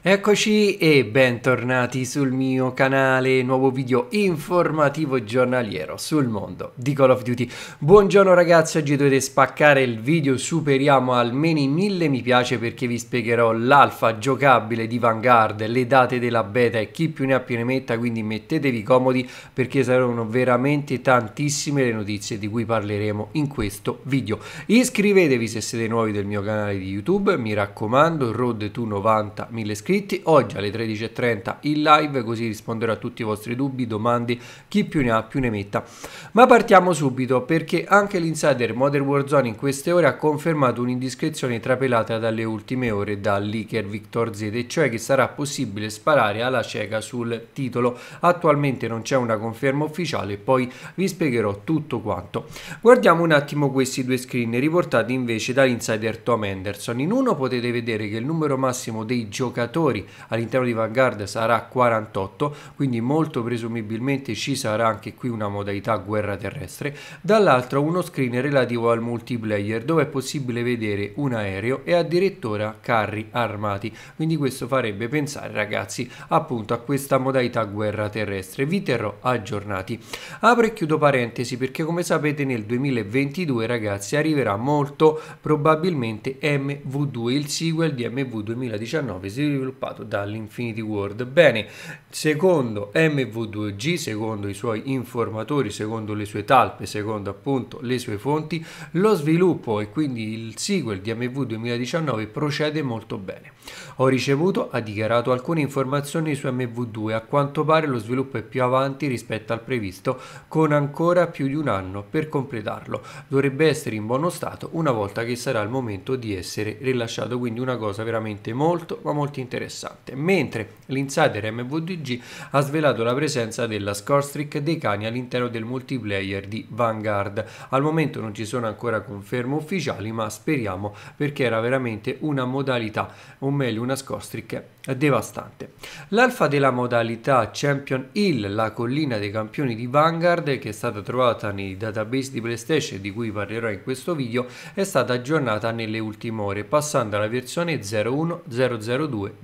Eccoci e bentornati sul mio canale, nuovo video informativo giornaliero sul mondo di Call of Duty. Buongiorno ragazzi, oggi dovete spaccare il video, superiamo almeno i mille mi piace perché vi spiegherò l'alfa giocabile di Vanguard, le date della beta e chi più ne ha più ne metta, quindi mettetevi comodi perché saranno veramente tantissime le notizie di cui parleremo in questo video. Iscrivetevi se siete nuovi del mio canale di YouTube, mi raccomando, road to 90 1000 iscritti iscritti oggi alle 13.30 in live così risponderò a tutti i vostri dubbi, domande, chi più ne ha più ne metta. Ma partiamo subito perché anche l'insider Modern Warzone in queste ore ha confermato un'indiscrezione trapelata dalle ultime ore dal leaker Victor Zede, cioè che sarà possibile sparare alla cieca sul titolo. Attualmente non c'è una conferma ufficiale, poi vi spiegherò tutto quanto. Guardiamo un attimo questi due screen riportati invece dall'insider Tom Henderson. In uno potete vedere che il numero massimo dei giocatori giocatori all'interno di Vanguard sarà 48 quindi molto presumibilmente ci sarà anche qui una modalità guerra terrestre dall'altro uno screen relativo al multiplayer dove è possibile vedere un aereo e addirittura carri armati quindi questo farebbe pensare ragazzi appunto a questa modalità guerra terrestre vi terrò aggiornati apro e chiudo parentesi perché come sapete nel 2022 ragazzi arriverà molto probabilmente MV2 il sequel di MV 2019 sviluppato dall'Infinity World. Bene, secondo MV2G, secondo i suoi informatori, secondo le sue talpe, secondo appunto le sue fonti, lo sviluppo e quindi il sequel di MV 2019 procede molto bene. Ho ricevuto, ha dichiarato, alcune informazioni su MV2 a quanto pare lo sviluppo è più avanti rispetto al previsto, con ancora più di un anno per completarlo. Dovrebbe essere in buono stato una volta che sarà il momento di essere rilasciato, quindi una cosa veramente molto ma molto interessante interessante, mentre l'insider MVDG ha svelato la presenza della score streak dei cani all'interno del multiplayer di Vanguard. Al momento non ci sono ancora conferme ufficiali, ma speriamo perché era veramente una modalità, o meglio una score streak devastante. L'alfa della modalità Champion Hill, la collina dei campioni di Vanguard, che è stata trovata nei database di PlayStation di cui parlerò in questo video, è stata aggiornata nelle ultime ore, passando alla versione 01,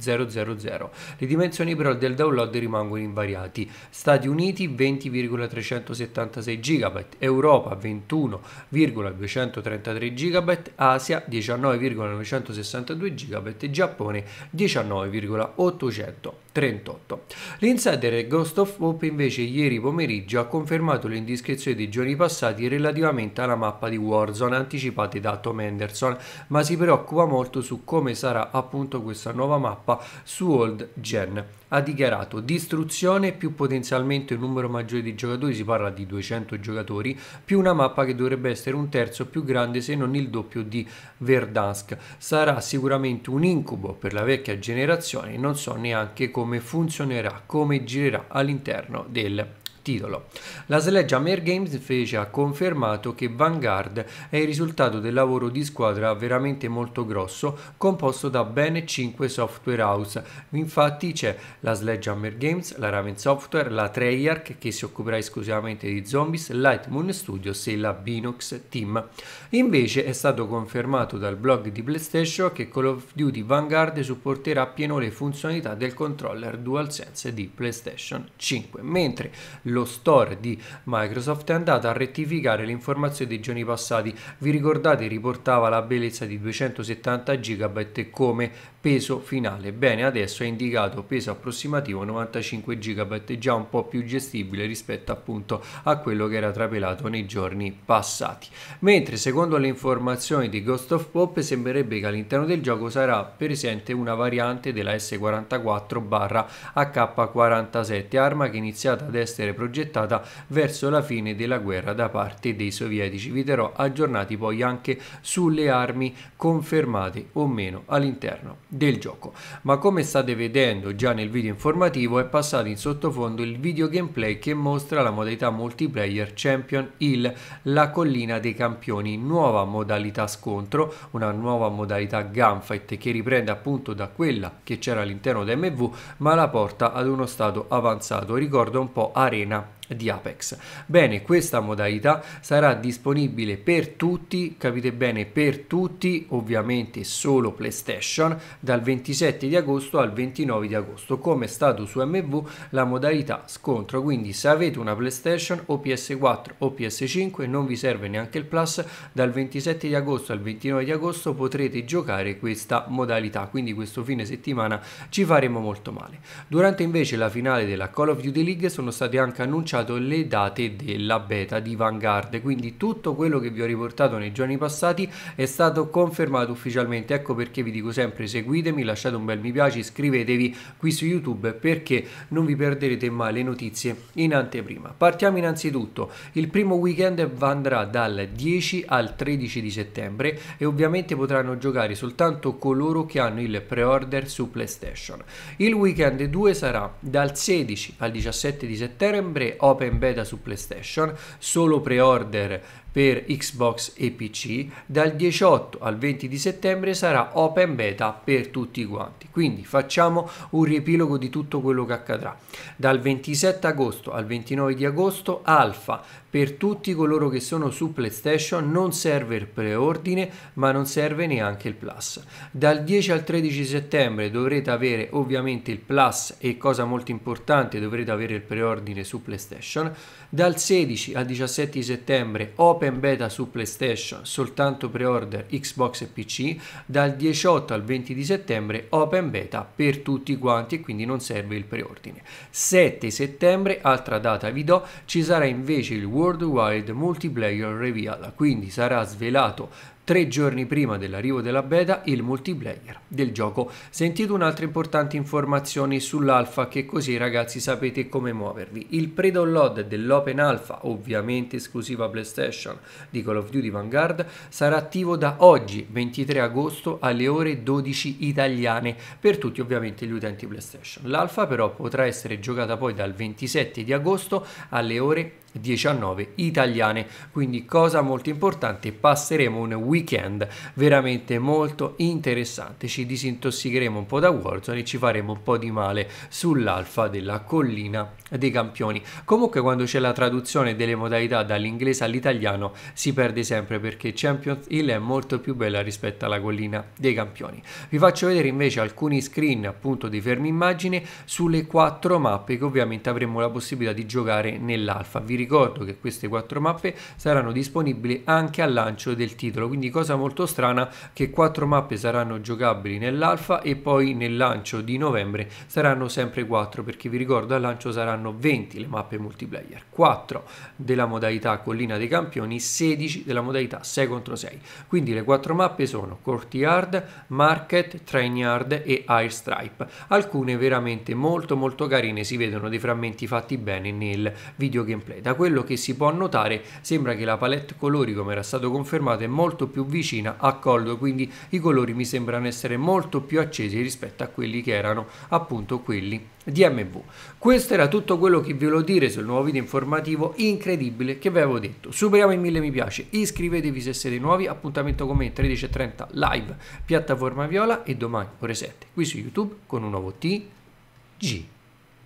000. Le dimensioni però del download rimangono invariati. Stati Uniti 20,376 GB, Europa 21,233 GB, Asia 19,962 GB e Giappone 19,838. L'insider Ghost of Hope invece ieri pomeriggio ha confermato le indiscrezioni dei giorni passati relativamente alla mappa di Warzone anticipate da Tom Henderson, ma si preoccupa molto su come sarà appunto questa nuova mappa su old gen. Ha dichiarato distruzione più potenzialmente un numero maggiore di giocatori, si parla di 200 giocatori, più una mappa che dovrebbe essere un terzo più grande se non il doppio di Verdansk. Sarà sicuramente un incubo per la vecchia generazione, non so neanche come funzionerà, come girerà all'interno del titolo. La Sledgehammer Games invece ha confermato che Vanguard è il risultato del lavoro di squadra veramente molto grosso, composto da ben 5 software house. Infatti c'è la Sledgehammer Games, la Raven Software, la Treyarch che si occuperà esclusivamente di Zombies, Lightmoon Studios e la Binox Team. Invece è stato confermato dal blog di PlayStation che Call of Duty Vanguard supporterà appieno le funzionalità del controller DualSense di PlayStation 5, mentre lo lo store di Microsoft è andato a rettificare le informazioni dei giorni passati. Vi ricordate riportava la bellezza di 270 GB come peso finale. Bene, adesso è indicato peso approssimativo 95 GB, già un po' più gestibile rispetto appunto a quello che era trapelato nei giorni passati. Mentre secondo le informazioni di Ghost of Pop sembrerebbe che all'interno del gioco sarà presente una variante della S44 barra AK47, arma che è iniziata ad essere prodotta progettata verso la fine della guerra da parte dei sovietici. Vi terrò aggiornati poi anche sulle armi confermate o meno all'interno del gioco. Ma come state vedendo già nel video informativo è passato in sottofondo il video gameplay che mostra la modalità multiplayer Champion Hill, la collina dei campioni, nuova modalità scontro, una nuova modalità gunfight che riprende appunto da quella che c'era all'interno di MV ma la porta ad uno stato avanzato, ricorda un po' Arena di Apex. Bene, questa modalità sarà disponibile per tutti, capite bene, per tutti, ovviamente solo PlayStation, dal 27 di agosto al 29 di agosto, come è stato su MV la modalità scontro, quindi se avete una PlayStation o PS4 o PS5 non vi serve neanche il Plus, dal 27 di agosto al 29 di agosto potrete giocare questa modalità, quindi questo fine settimana ci faremo molto male. Durante invece la finale della Call of Duty League sono state anche annunciate annunciato le date della beta di Vanguard, quindi tutto quello che vi ho riportato nei giorni passati è stato confermato ufficialmente, ecco perché vi dico sempre seguitemi, lasciate un bel mi piace, iscrivetevi qui su YouTube perché non vi perderete mai le notizie in anteprima. Partiamo innanzitutto, il primo weekend andrà dal 10 al 13 di settembre e ovviamente potranno giocare soltanto coloro che hanno il pre-order su PlayStation. Il weekend 2 sarà dal 16 al 17 di settembre, open beta su PlayStation, solo pre-order per Xbox e PC, dal 18 al 20 di settembre sarà open beta per tutti quanti. Quindi facciamo un riepilogo di tutto quello che accadrà. Dal 27 agosto al 29 di agosto alfa per tutti coloro che sono su PlayStation, non serve il preordine, ma non serve neanche il Plus. Dal 10 al 13 settembre dovrete avere ovviamente il Plus e cosa molto importante dovrete avere il preordine su PlayStation. Dal 16 al 17 settembre open open beta su PlayStation, soltanto pre-order Xbox e PC, dal 18 al 20 di settembre open beta per tutti quanti e quindi non serve il preordine. 7 settembre, altra data vi do, ci sarà invece il Worldwide Multiplayer Reveal, quindi sarà svelato Tre giorni prima dell'arrivo della beta, il multiplayer del gioco. Sentite un'altra importante informazione sull'alfa che così ragazzi sapete come muovervi. Il pre-download dell'open alpha, ovviamente esclusiva PlayStation di Call of Duty Vanguard, sarà attivo da oggi 23 agosto alle ore 12 italiane per tutti ovviamente gli utenti PlayStation. L'alfa però potrà essere giocata poi dal 27 di agosto alle ore 19 italiane quindi cosa molto importante passeremo un weekend veramente molto interessante ci disintossicheremo un po' da Warzone e ci faremo un po' di male sull'alfa della collina dei campioni comunque quando c'è la traduzione delle modalità dall'inglese all'italiano si perde sempre perché Champions Hill è molto più bella rispetto alla collina dei campioni vi faccio vedere invece alcuni screen appunto di fermi immagine sulle quattro mappe che ovviamente avremo la possibilità di giocare nell'alfa vi ricordo ricordo che queste quattro mappe saranno disponibili anche al lancio del titolo, quindi cosa molto strana che quattro mappe saranno giocabili nell'alfa e poi nel lancio di novembre saranno sempre quattro perché vi ricordo al lancio saranno 20 le mappe multiplayer, 4 della modalità collina dei campioni, 16 della modalità 6 contro 6. Quindi le quattro mappe sono Courtyard, Market, train yard e Airstripe, alcune veramente molto molto carine, si vedono dei frammenti fatti bene nel video gameplay. Da quello che si può notare sembra che la palette colori come era stato confermato è molto più vicina a Cold, quindi i colori mi sembrano essere molto più accesi rispetto a quelli che erano appunto quelli DMV. Questo era tutto quello che vi volevo dire sul nuovo video informativo incredibile che vi avevo detto. Superiamo i mille mi piace, iscrivetevi se siete nuovi, appuntamento con me 13.30 live, piattaforma viola e domani ore 7 qui su YouTube con un nuovo TG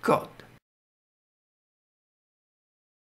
Code.